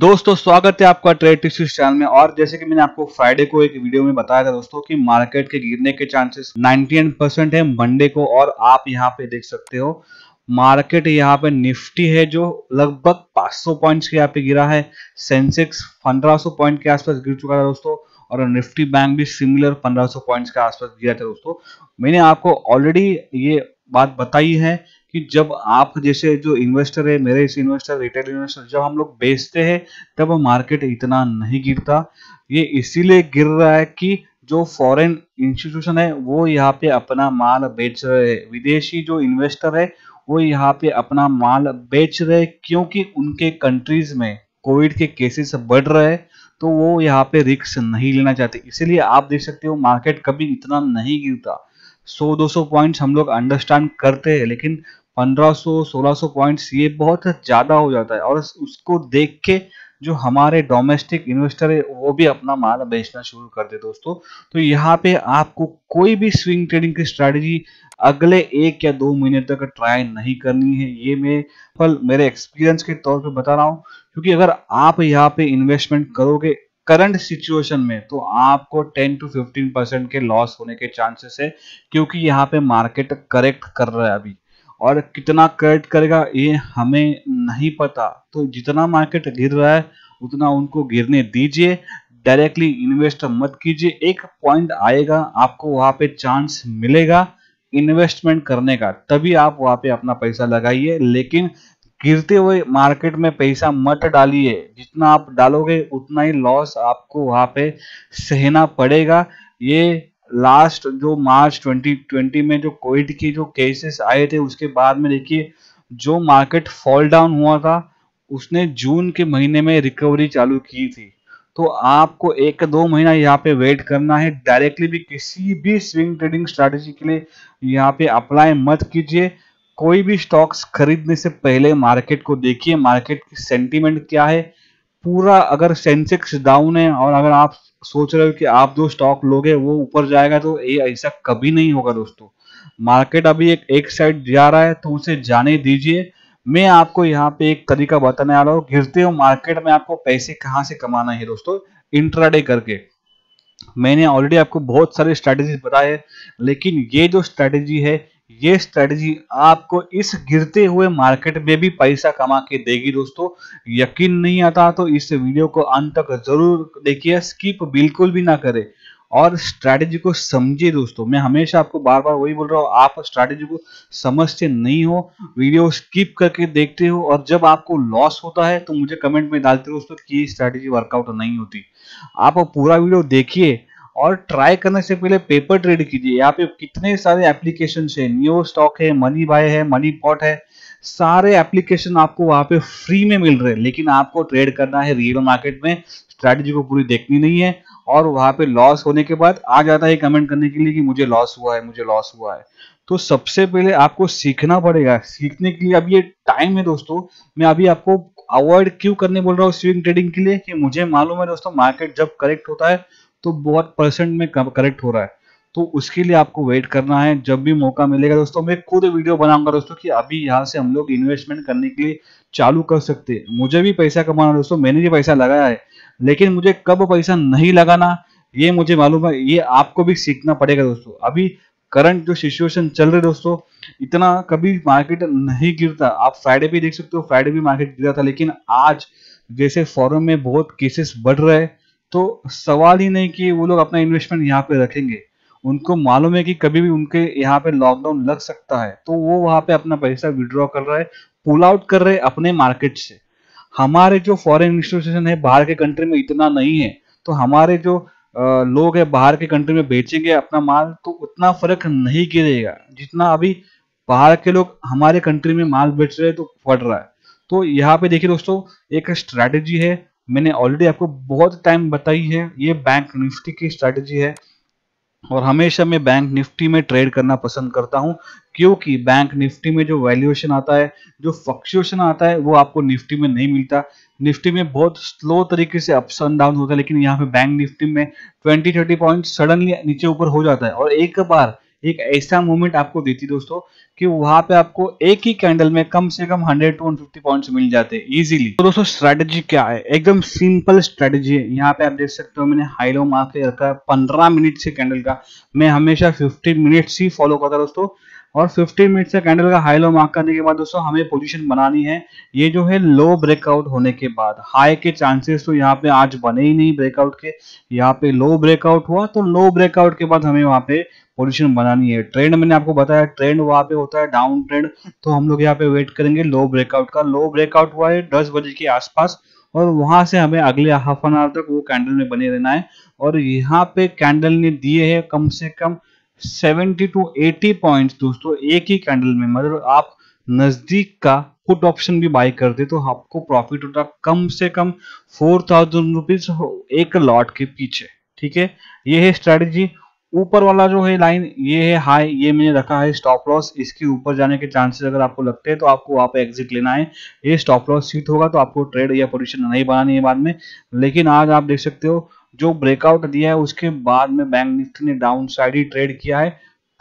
दोस्तों स्वागत है आपका ट्रेड टिप्स चैनल में और जैसे कि मैंने आपको फ्राइडे को एक वीडियो में बताया था दोस्तों कि मार्केट के गिरने के चांसेस 98 परसेंट है मंडे को और आप यहाँ पे देख सकते हो मार्केट यहाँ पे निफ्टी है जो लगभग 500 पॉइंट्स के यहाँ पे गिरा है सेंसेक्स 1500 पॉइंट के आसपास गिर चुका था दोस्तों और निफ्टी बैंक भी सिमिलर पंद्रह पॉइंट्स के आसपास गिरा था दोस्तों मैंने आपको ऑलरेडी ये बात बताई है कि जब आप जैसे जो इन्वेस्टर है मेरे इस इन्वेस्टर रिटेल इन्वेस्टर जब हम लोग बेचते हैं तब मार्केट इतना नहीं गिरता ये इसीलिए गिर रहा है कि जो फॉरेन इंस्टीट्यूशन है वो यहाँ पे अपना माल बेच रहे है विदेशी जो इन्वेस्टर है वो यहाँ पे अपना माल बेच रहे क्योंकि उनके कंट्रीज में कोविड के केसेस बढ़ रहे हैं तो वो यहाँ पे रिक्स नहीं लेना चाहते इसीलिए आप देख सकते हो मार्केट कभी इतना नहीं गिरता 100-200 पॉइंट्स हम लोग अंडरस्टैंड करते हैं लेकिन 1500-1600 पॉइंट्स ये बहुत ज़्यादा हो जाता है और उसको देख के जो हमारे डोमेस्टिक इन्वेस्टर है वो भी अपना माल बेचना शुरू कर दे दोस्तों तो यहाँ पे आपको कोई भी स्विंग ट्रेडिंग की स्ट्रैटेजी अगले एक या दो महीने तक ट्राई नहीं करनी है ये मैं फल मेरे एक्सपीरियंस के तौर पे बता रहा हूँ क्योंकि अगर आप यहाँ पे इन्वेस्टमेंट करोगे करंट सिचुएशन में तो आपको 10 टू 15 परसेंट के लॉस होने के चांसेस है क्योंकि यहाँ पे मार्केट करेक्ट कर रहा है अभी और कितना करेक्ट करेगा ये हमें नहीं पता तो जितना मार्केट गिर रहा है उतना उनको गिरने दीजिए डायरेक्टली इन्वेस्ट मत कीजिए एक पॉइंट आएगा आपको वहां पे चांस मिलेगा इन्वेस्टमेंट करने का तभी आप वहां पे अपना पैसा लगाइए लेकिन गिरते हुए मार्केट में पैसा मत डालिए जितना आप डालोगे उतना ही लॉस आपको वहां पे सहना पड़ेगा ये लास्ट जो मार्च 2020 में जो कोविड के जो केसेस आए थे उसके बाद में देखिए जो मार्केट फॉल डाउन हुआ था उसने जून के महीने में रिकवरी चालू की थी तो आपको एक दो महीना यहाँ पे वेट करना है डायरेक्टली भी किसी भी स्विंग ट्रेडिंग स्ट्रेटेजी के लिए यहाँ पे अप्लाई मत कीजिए कोई भी स्टॉक्स खरीदने से पहले मार्केट को देखिए मार्केट की सेंटिमेंट क्या है पूरा अगर सेंसेक्स डाउन है और अगर आप सोच रहे हो कि आप जो स्टॉक लोगे वो ऊपर जाएगा तो ये ऐसा कभी नहीं होगा दोस्तों मार्केट अभी एक एक साइड जा रहा है तो उसे जाने दीजिए मैं आपको यहाँ पे एक तरीका बताने आ रहा हूँ घिरते हो मार्केट में आपको पैसे कहाँ से कमाना है दोस्तों इंट्राडे करके मैंने ऑलरेडी आपको बहुत सारे स्ट्रैटेजी बताए लेकिन ये जो स्ट्रैटेजी है ये स्ट्रेटजी आपको इस गिरते हुए मार्केट में भी पैसा कमा के देगी दोस्तों यकीन नहीं आता तो इस वीडियो को अंत तक जरूर देखिए स्किप बिल्कुल भी ना करें और स्ट्रैटेजी को समझिए दोस्तों मैं हमेशा आपको बार बार वही बोल रहा हूँ आप स्ट्रैटेजी को समझते नहीं हो वीडियो स्किप करके देखते हो और जब आपको लॉस होता है तो मुझे कमेंट में डालते हो दोस्तों की स्ट्रैटेजी वर्कआउट नहीं होती आप पूरा वीडियो देखिए और ट्राई करने से पहले पेपर ट्रेड कीजिए यहाँ पे कितने सारे एप्लीकेशन है न्यू स्टॉक है मनी बाय है मनी पॉट है सारे एप्लीकेशन आपको वहां पे फ्री में मिल रहे हैं लेकिन आपको ट्रेड करना है रियल मार्केट में स्ट्रेटजी को पूरी देखनी नहीं है और वहां पे लॉस होने के बाद आ जाता है कमेंट करने के लिए कि मुझे लॉस हुआ है मुझे लॉस हुआ है तो सबसे पहले आपको सीखना पड़ेगा सीखने के लिए अभी ये टाइम है दोस्तों मैं अभी आपको अवॉइड क्यों करने बोल रहा हूँ स्विंग ट्रेडिंग के लिए कि मुझे मालूम है दोस्तों मार्केट जब करेक्ट होता है तो बहुत परसेंट में करेक्ट हो रहा है तो उसके लिए आपको वेट करना है जब भी मौका मिलेगा दोस्तों मैं खुद वीडियो बनाऊंगा दोस्तों कि अभी यहाँ से हम लोग इन्वेस्टमेंट करने के लिए चालू कर सकते हैं मुझे भी पैसा कमाना दोस्तों मैंने भी पैसा लगाया है लेकिन मुझे कब पैसा नहीं लगाना ये मुझे मालूम है ये आपको भी सीखना पड़ेगा दोस्तों अभी करंट जो सिचुएशन चल रही दोस्तों इतना कभी मार्केट नहीं गिरता आप फ्राइडे भी देख सकते हो फ्राइडे भी मार्केट गिरा था लेकिन आज जैसे फॉरम में बहुत केसेस बढ़ रहे हैं तो सवाल ही नहीं कि वो लोग अपना इन्वेस्टमेंट यहाँ पे रखेंगे उनको मालूम है कि कभी भी उनके यहाँ पे लॉकडाउन लग सकता है तो वो वहां पे अपना पैसा विड्रॉ कर रहा है पुल आउट कर रहे हैं अपने मार्केट से हमारे जो फॉरेन इंस्टीट्यूशन है बाहर के कंट्री में इतना नहीं है तो हमारे जो लोग है बाहर के कंट्री में बेचेंगे अपना माल तो उतना फर्क नहीं गिरेगा जितना अभी बाहर के लोग हमारे कंट्री में माल बेच रहे हैं तो पड़ रहा है तो यहाँ पे देखिए दोस्तों एक स्ट्रैटेजी है मैंने ऑलरेडी आपको बहुत टाइम बताई है ये बैंक निफ्टी की स्ट्रैटेजी है और हमेशा मैं बैंक निफ्टी में ट्रेड करना पसंद करता हूं क्योंकि बैंक निफ्टी में जो वैल्यूएशन आता है जो फ्लक्चुएशन आता है वो आपको निफ्टी में नहीं मिलता निफ्टी में बहुत स्लो तरीके से अप्स एंड डाउन होता है लेकिन यहाँ पे बैंक निफ्टी में 20-30 पॉइंट सडनली नीचे ऊपर हो जाता है और एक बार एक ऐसा मूवमेंट आपको देती दोस्तों कि वहां पे आपको एक ही कैंडल में कम से कम 100 टू 150 पॉइंट्स मिल जाते हैं इजीली तो दोस्तों स्ट्रेटजी क्या है एकदम सिंपल स्ट्रेटजी है यहाँ पे आप देख सकते हो मैंने हाई लो मार्क रखा है पंद्रह मिनट से कैंडल का मैं हमेशा फिफ्टीन मिनट ही फॉलो करता दोस्तों और 50 मिनट से कैंडल का हाई लो मार्क करने के बाद दोस्तों हमें पोजीशन बनानी है ये जो है लो ब्रेकआउट होने के बाद हाई के चांसेस तो यहाँ पे आज बने ही नहीं ब्रेकआउट के यहाँ पे लो ब्रेकआउट हुआ तो लो ब्रेकआउट के बाद हमें वहां पे पोजीशन बनानी है ट्रेंड मैंने आपको बताया ट्रेंड वहां पे होता है डाउन ट्रेंड तो हम लोग यहाँ पे वेट करेंगे लो ब्रेकआउट का लो ब्रेकआउट हुआ है दस बजे के आसपास और वहां से हमें अगले हाफ एन आवर तक वो कैंडल में बने रहना है और यहाँ पे कैंडल ने दिए है कम से कम सेवेंटी टू एटी पॉइंट दोस्तों एक ही कैंडल में मतलब आप नजदीक का पुट ऑप्शन भी बाय कर दे तो आपको प्रॉफिट होता कम से कम फोर थाउजेंड रुपीज एक लॉट के पीछे ठीक है ये है स्ट्रेटजी ऊपर वाला जो है लाइन ये है हाई ये मैंने रखा है स्टॉप लॉस इसके ऊपर जाने के चांसेस अगर आपको लगते हैं तो आपको वहां पे एग्जिट लेना है ये स्टॉप लॉस सीट होगा तो आपको ट्रेड या पोजीशन नहीं बनानी है बाद में लेकिन आज आप देख सकते हो जो ब्रेकआउट दिया है उसके बाद में बैंक निफ्टी ने डाउन साइड ही ट्रेड किया है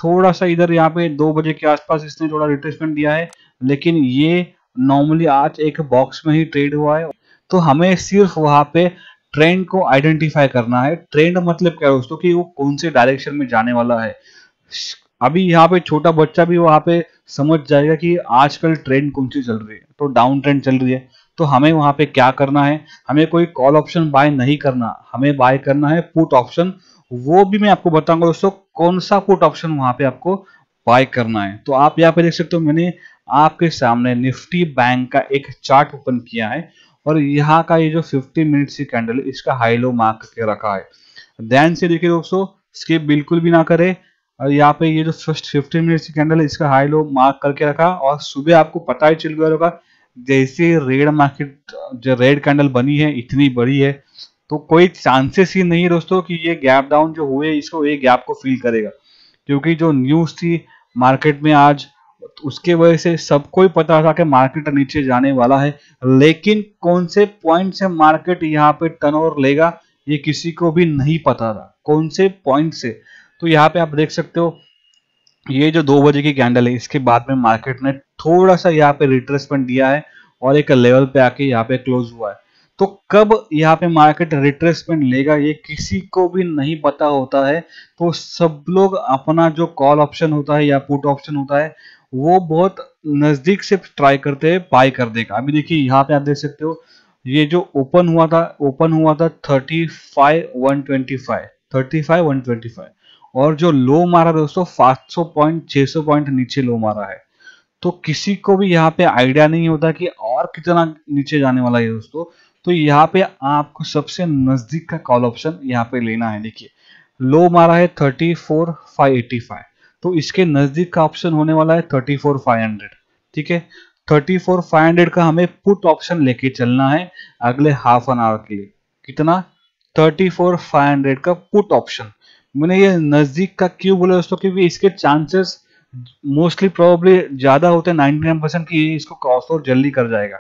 थोड़ा सा इधर यहाँ पे दो बजे के आसपास इसने थोड़ा रिट्रेसमेंट दिया है लेकिन ये नॉर्मली आज एक बॉक्स में ही ट्रेड हुआ है तो हमें सिर्फ वहां पे ट्रेंड को आइडेंटिफाई करना है ट्रेंड मतलब क्या है दोस्तों कि वो कौन से डायरेक्शन में जाने वाला है अभी यहाँ पे छोटा बच्चा भी वहां पे समझ जाएगा कि आजकल ट्रेंड कौन सी चल रही है तो डाउन ट्रेंड चल रही है तो हमें वहां पे क्या करना है हमें कोई कॉल ऑप्शन बाय नहीं करना हमें बाय करना है पुट ऑप्शन वो भी मैं आपको बताऊंगा दोस्तों कौन सा पुट ऑप्शन वहां पे आपको बाय करना है तो आप यहाँ पे देख सकते हो मैंने आपके सामने निफ्टी बैंक का एक चार्ट ओपन किया है और यहाँ का ये जो फिफ्टी मिनट की कैंडल इसका हाई लो मार्क के रखा है ध्यान से देखिए दोस्तों स्किप बिल्कुल भी ना करे और यहाँ पे ये जो फर्स्ट फिफ्टी मिनट की कैंडल है इसका हाई लो मार्क करके रखा और सुबह आपको पता ही चल गया होगा जैसे रेड मार्केट जो रेड कैंडल बनी है इतनी बड़ी है तो कोई चांसेस ही नहीं दोस्तों कि ये गैप डाउन जो हुए इसको ये गैप को फील करेगा क्योंकि जो न्यूज़ थी मार्केट में आज उसके वजह से सबको ही पता था कि मार्केट नीचे जाने वाला है लेकिन कौन से पॉइंट से मार्केट यहाँ पे ओवर लेगा ये किसी को भी नहीं पता था कौन से पॉइंट से तो यहाँ पे आप देख सकते हो ये जो दो बजे की कैंडल है इसके बाद में मार्केट ने थोड़ा सा यहाँ पे रिट्रेसमेंट दिया है और एक लेवल पे आके यहाँ पे क्लोज हुआ है तो कब यहाँ पे मार्केट रिट्रेसमेंट लेगा ये किसी को भी नहीं पता होता है तो सब लोग अपना जो कॉल ऑप्शन होता है या पुट ऑप्शन होता है वो बहुत नज़दीक से ट्राई करते हैं बाय कर देगा अभी देखिए यहाँ पे आप देख सकते हो ये जो ओपन हुआ था ओपन हुआ था thirty five one twenty five thirty five one twenty five और जो लो मारा दोस्तों 500 पॉइंट 600 पॉइंट नीचे लो मारा है तो किसी को भी यहाँ पे आइडिया नहीं होता कि और कितना नीचे जाने वाला है दोस्तों तो यहाँ पे आपको सबसे नजदीक का कॉल ऑप्शन यहाँ पे लेना है देखिए लो मारा है thirty four five eighty five तो इसके नजदीक का ऑप्शन होने वाला है थर्टी फोर फाइव हंड्रेड ठीक है थर्टी फोर फाइव हंड्रेड का हमें पुट ऑप्शन लेके चलना है अगले हाफ एन आवर के लिए कितना थर्टी फोर फाइव हंड्रेड का पुट ऑप्शन मैंने ये नज़दीक का क्यों बोला दोस्तों क्योंकि इसके चांसेस मोस्टली प्रॉब्ली ज़्यादा होते हैं नाइन्टी नाइन परसेंट कि इसको क्रॉस ओवर जल्दी कर जाएगा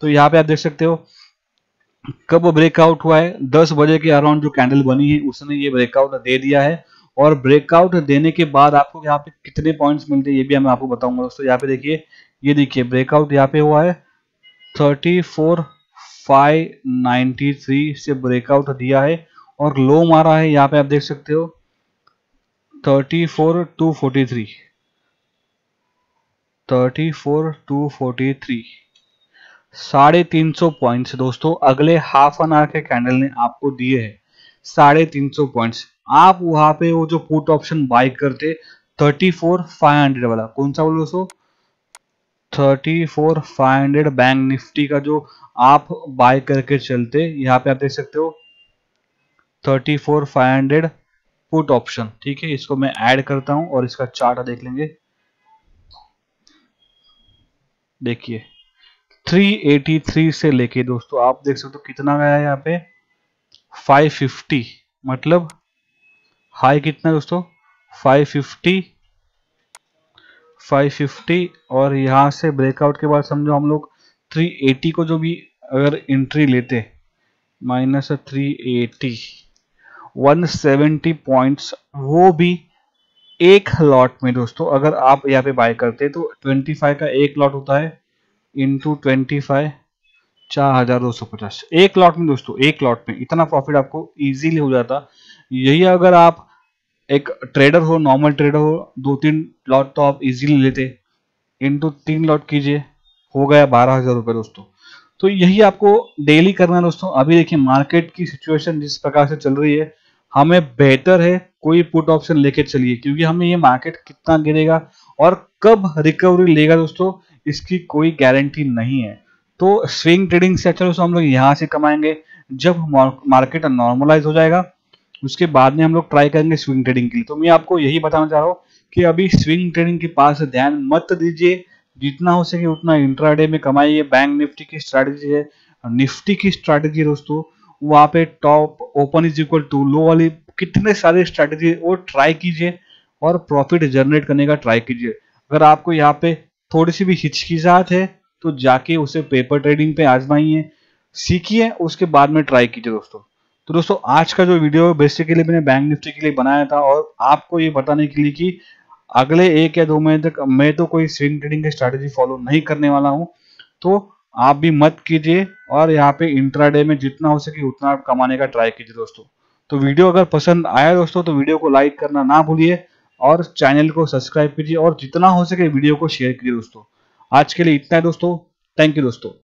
तो यहाँ पे आप देख सकते हो कब ब्रेकआउट हुआ है दस बजे के अराउंड जो कैंडल बनी है उसने ये ब्रेकआउट दे दिया है और ब्रेकआउट देने के बाद आपको यहाँ पे कितने पॉइंट मिलते हैं ये भी मैं आपको बताऊंगा दोस्तों यहाँ पे देखिए ये देखिए ब्रेकआउट यहाँ पे हुआ है thirty four five ninety three से ब्रेकआउट दिया है और लो मारा है यहाँ पे आप देख सकते हो thirty four two forty three thirty four two forty three साढ़े तीन सौ पॉइंट दोस्तों अगले हाफ एन आवर के कैंडल ने आपको दिए हैं साढ़े तीन सौ पॉइंट आप वहां पे वो जो पुट ऑप्शन बाय करते थर्टी फोर फाइव हंड्रेड वाला कौन सा बोलो दोस्तों thirty four five hundred bank Nifty का जो आप बाय करके चलते यहाँ पे आप देख सकते हो thirty four five hundred put option ठीक है इसको मैं ऐड करता हूं और इसका चार्ट देख लेंगे देखिए 383 से लेके दोस्तों आप देख सकते हो कितना गया यहाँ पे 550 मतलब हाई कितना दोस्तों 550 550 और यहां से ब्रेकआउट के बाद समझो हम लोग 380 को जो भी अगर एंट्री लेते माइनस थ्री एटी 170 पॉइंट्स वो भी एक लॉट में दोस्तों अगर आप यहाँ पे बाय करते तो 25 का एक लॉट होता है इंटू ट्वेंटी फाइव चार हजार दो सौ पचास एक लॉट में दोस्तों एक लॉट में इतना प्रॉफिट आपको इजीली हो जाता यही अगर आप एक ट्रेडर हो नॉर्मल ट्रेडर हो दो तीन लॉट तो आप इजीली लेते इंटू तीन लॉट कीजिए हो गया बारह हजार रुपये दोस्तों तो यही आपको डेली करना है दोस्तों अभी देखिए मार्केट की सिचुएशन जिस प्रकार से चल रही है हमें बेहतर है कोई पुट ऑप्शन लेके चलिए क्योंकि हमें ये मार्केट कितना गिरेगा और कब रिकवरी लेगा दोस्तों इसकी कोई गारंटी नहीं है तो स्विंग ट्रेडिंग से अच्छा दोस्तों हम लोग यहाँ से कमाएंगे जब मार्केट नॉर्मलाइज हो जाएगा उसके बाद में हम लोग ट्राई करेंगे स्विंग ट्रेडिंग के लिए तो मैं आपको यही बताना चाह रहा हूँ कि अभी स्विंग ट्रेडिंग के पास ध्यान मत दीजिए जितना हो सके उतना इंट्राडे में कमाइए बैंक निफ्टी की स्ट्रैटेजी है निफ्टी की स्ट्रैटेजी दोस्तों वहां पे top open is equal to low वाली कितने सारे स्ट्रेटेजी वो ट्राई कीजिए और प्रॉफिट जनरेट करने का ट्राई कीजिए अगर आपको यहाँ पे थोड़ी सी भी हिचकिचाहट है तो जाके उसे पेपर ट्रेडिंग पे आजमाइए सीखिए उसके बाद में ट्राई कीजिए दोस्तों तो दोस्तों आज का जो वीडियो बेसिकली मैंने बैंक निफ्टी के लिए बनाया था और आपको ये बताने के लिए कि अगले एक या दो महीने तक मैं तो कोई स्विंग ट्रेडिंग की स्ट्रेटेजी फॉलो नहीं करने वाला हूँ तो आप भी मत कीजिए और यहाँ पे इंट्राडे में जितना हो सके उतना आप कमाने का ट्राई कीजिए दोस्तों तो वीडियो अगर पसंद आया दोस्तों तो वीडियो को लाइक करना ना भूलिए और चैनल को सब्सक्राइब कीजिए और जितना हो सके वीडियो को शेयर कीजिए दोस्तों आज के लिए इतना है दोस्तों थैंक यू दोस्तों